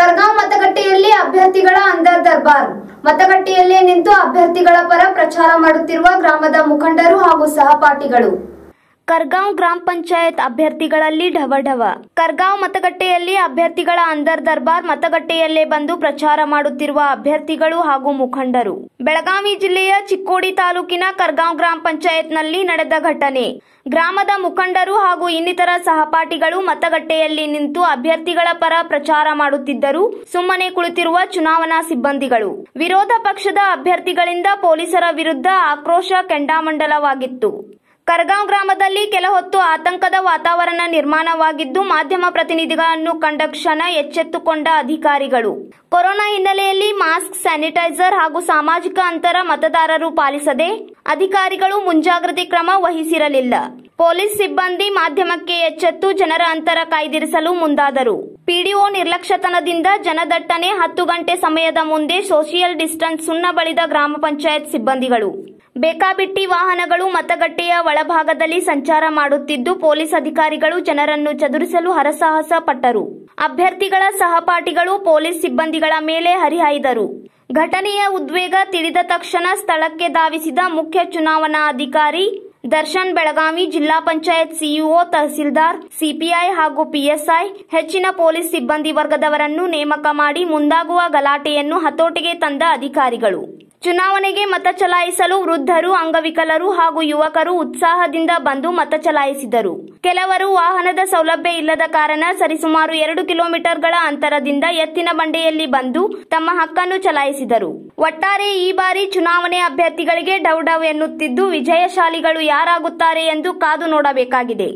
ಕರ್ಗಾಂವ್ ಮತಗಟ್ಟೆಯಲ್ಲಿ ಅಭ್ಯರ್ಥಿಗಳ ಅಂದರ್ ದರ್ಬಾರ್ ಮತಗಟ್ಟೆಯಲ್ಲೇ ನಿಂತು ಅಭ್ಯರ್ಥಿಗಳ ಪರ ಪ್ರಚಾರ ಮಾಡುತ್ತಿರುವ ಗ್ರಾಮದ ಮುಖಂಡರು ಹಾಗೂ ಸಹಪಾಠಿಗಳು ಕರ್ಗಾಂವ್ ಗ್ರಾಮ ಪಂಚಾಯತ್ ಅಭ್ಯರ್ಥಿಗಳಲ್ಲಿ ಢವಢವ ಕರ್ಗಾಂವ್ ಮತಗಟ್ಟೆಯಲ್ಲಿ ಅಭ್ಯರ್ಥಿಗಳ ಅಂದರ್ ದರ್ಬಾರ್ ಮತಗಟ್ಟೆಯಲ್ಲೇ ಬಂದು ಪ್ರಚಾರ ಮಾಡುತ್ತಿರುವ ಅಭ್ಯರ್ಥಿಗಳು ಹಾಗೂ ಮುಖಂಡರು ಬೆಳಗಾವಿ ಜಿಲ್ಲೆಯ ಚಿಕ್ಕೋಡಿ ತಾಲೂಕಿನ ಕರ್ಗಾಂವ್ ಗ್ರಾಮ ಪಂಚಾಯತ್ನಲ್ಲಿ ನಡೆದ ಘಟನೆ ಗ್ರಾಮದ ಮುಖಂಡರು ಹಾಗೂ ಇನ್ನಿತರ ಸಹಪಾಠಿಗಳು ಮತಗಟ್ಟೆಯಲ್ಲಿ ನಿಂತು ಅಭ್ಯರ್ಥಿಗಳ ಪರ ಪ್ರಚಾರ ಮಾಡುತ್ತಿದ್ದರು ಸುಮ್ಮನೆ ಕುಳಿತಿರುವ ಚುನಾವಣಾ ಸಿಬ್ಬಂದಿಗಳು ವಿರೋಧ ಪಕ್ಷದ ಅಭ್ಯರ್ಥಿಗಳಿಂದ ಪೊಲೀಸರ ವಿರುದ್ಧ ಆಕ್ರೋಶ ಕೆಂಡಾಮಂಡಲವಾಗಿತ್ತು ಕರ್ಗಾಂವ್ ಗ್ರಾಮದಲ್ಲಿ ಕೆಲ ಹೊತ್ತು ಆತಂಕದ ವಾತಾವರಣ ನಿರ್ಮಾಣವಾಗಿದ್ದು ಮಾಧ್ಯಮ ಪ್ರತಿನಿಧಿಗಳನ್ನು ಕಂಡ ಕ್ಷಣ ಎಚ್ಚೆತ್ತುಕೊಂಡ ಅಧಿಕಾರಿಗಳು ಕೊರೋನಾ ಹಿನ್ನೆಲೆಯಲ್ಲಿ ಮಾಸ್ಕ್ ಸ್ಯಾನಿಟೈಸರ್ ಹಾಗೂ ಸಾಮಾಜಿಕ ಅಂತರ ಮತದಾರರು ಪಾಲಿಸದೆ ಅಧಿಕಾರಿಗಳು ಮುಂಜಾಗ್ರತೆ ಕ್ರಮ ವಹಿಸಿರಲಿಲ್ಲ ಪೊಲೀಸ್ ಸಿಬ್ಬಂದಿ ಮಾಧ್ಯಮಕ್ಕೆ ಎಚ್ಚೆತ್ತು ಜನರ ಅಂತರ ಕಾಯ್ದಿರಿಸಲು ಮುಂದಾದರು ಪಿಡಿಒ ನಿರ್ಲಕ್ಷ್ಯತನದಿಂದ ಜನದಟ್ಟಣೆ ಹತ್ತು ಗಂಟೆ ಸಮಯದ ಮುಂದೆ ಸೋಷಿಯಲ್ ಡಿಸ್ಟೆನ್ಸ್ ಸುಣ್ಣ ಬಳಿದ ಗ್ರಾಮ ಪಂಚಾಯತ್ ಸಿಬ್ಬಂದಿಗಳು ಬೇಕಾಬಿಟ್ಟಿ ವಾಹನಗಳು ಮತಗಟ್ಟೆಯ ಒಳಭಾಗದಲ್ಲಿ ಸಂಚಾರ ಮಾಡುತ್ತಿದ್ದು ಪೊಲೀಸ್ ಅಧಿಕಾರಿಗಳು ಜನರನ್ನು ಚದುರಿಸಲು ಹರಸಾಹಸ ಪಟ್ಟರು ಅಭ್ಯರ್ಥಿಗಳ ಸಹಪಾಠಿಗಳು ಪೊಲೀಸ್ ಸಿಬ್ಬಂದಿಗಳ ಮೇಲೆ ಹರಿಹಾಯ್ದರು ಘಟನೆಯ ಉದ್ವೇಗ ತಿಳಿದ ತಕ್ಷಣ ಸ್ಥಳಕ್ಕೆ ಧಾವಿಸಿದ ಮುಖ್ಯ ಚುನಾವಣಾ ಅಧಿಕಾರಿ ದರ್ಶನ್ ಬೆಳಗಾವಿ ಜಿಲ್ಲಾ ಪಂಚಾಯತ್ ಸಿಇಒ ತಹಸೀಲ್ದಾರ್ ಸಿಪಿಐ ಹಾಗೂ ಪಿಎಸ್ಐ ಹೆಚ್ಚಿನ ಪೊಲೀಸ್ ಸಿಬ್ಬಂದಿ ವರ್ಗದವರನ್ನು ನೇಮಕ ಮಾಡಿ ಮುಂದಾಗುವ ಗಲಾಟೆಯನ್ನು ಹತೋಟಿಗೆ ತಂದ ಅಧಿಕಾರಿಗಳು ಚುನಾವಣೆಗೆ ಮತ ಚಲಾಯಿಸಲು ವೃದ್ಧರು ಅಂಗವಿಕಲರು ಹಾಗೂ ಯುವಕರು ಉತ್ಸಾಹದಿಂದ ಬಂದು ಮತ ಚಲಾಯಿಸಿದರು ಕೆಲವರು ವಾಹನದ ಸೌಲಭ್ಯ ಇಲ್ಲದ ಕಾರಣ ಸರಿಸುಮಾರು ಎರಡು ಕಿಲೋಮೀಟರ್ಗಳ ಅಂತರದಿಂದ ಎತ್ತಿನ ಬಂಡೆಯಲ್ಲಿ ಬಂದು ತಮ್ಮ ಹಕ್ಕನ್ನು ಚಲಾಯಿಸಿದರು ಒಟ್ಟಾರೆ ಈ ಬಾರಿ ಚುನಾವಣೆ ಅಭ್ಯರ್ಥಿಗಳಿಗೆ ಡೌ ಎನ್ನುತ್ತಿದ್ದು ವಿಜಯಶಾಲಿಗಳು ಯಾರಾಗುತ್ತಾರೆ ಎಂದು ಕಾದು ನೋಡಬೇಕಾಗಿದೆ